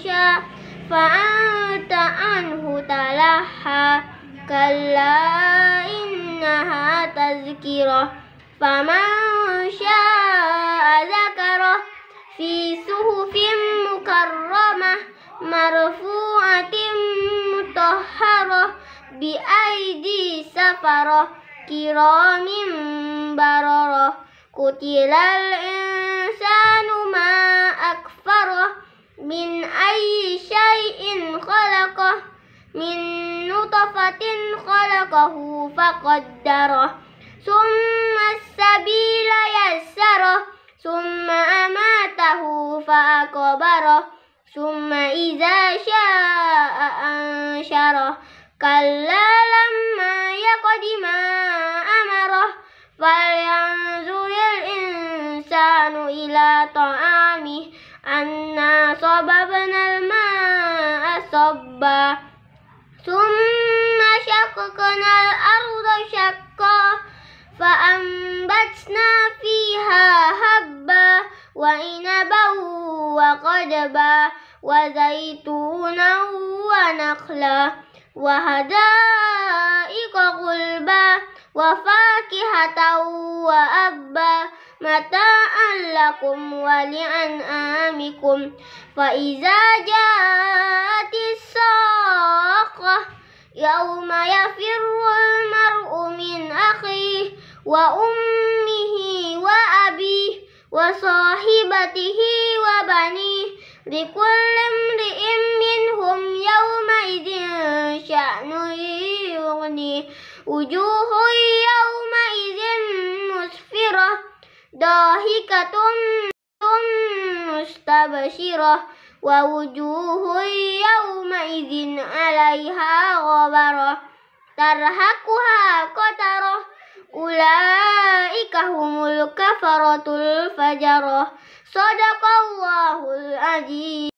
يشاء فأنت عنه تلهى كلا إنها تذكرة فمن شاء ذكره في صحف مكرمة مرفوعة مطهرة بأيدي سفرة كرام بررة قتل الإنسان ما أكفر من أي شيء خلقه من نطفة خلقه فقدره ثم السبيل يسره ثم أماته فأكبره ثم إذا شاء أنشره كلا لما يقد ما أمره فلينظر الإنسان إلى طعامه وصببنا الماء صبا ثم شققنا الأرض شقا فأنبتنا فيها هبا وعنبا وقدبا وزيتونا ونخلا وحدائق غلبا وفاكهة وأبا متاعا لكم ولأنعامكم فإذا جاءت الساقة يوم يفر المرء من أخيه وأمه وأبيه وصاحبته وبنيه لكل امرئ منهم يومئذ شأن يغنيه وجوه يومئذ مسفرة ضاحكة مستبشرة ووجوه يومئذ عليها غبرة ترهقها قترة أولئك هم الكفرة الفجرة صدق الله العظيم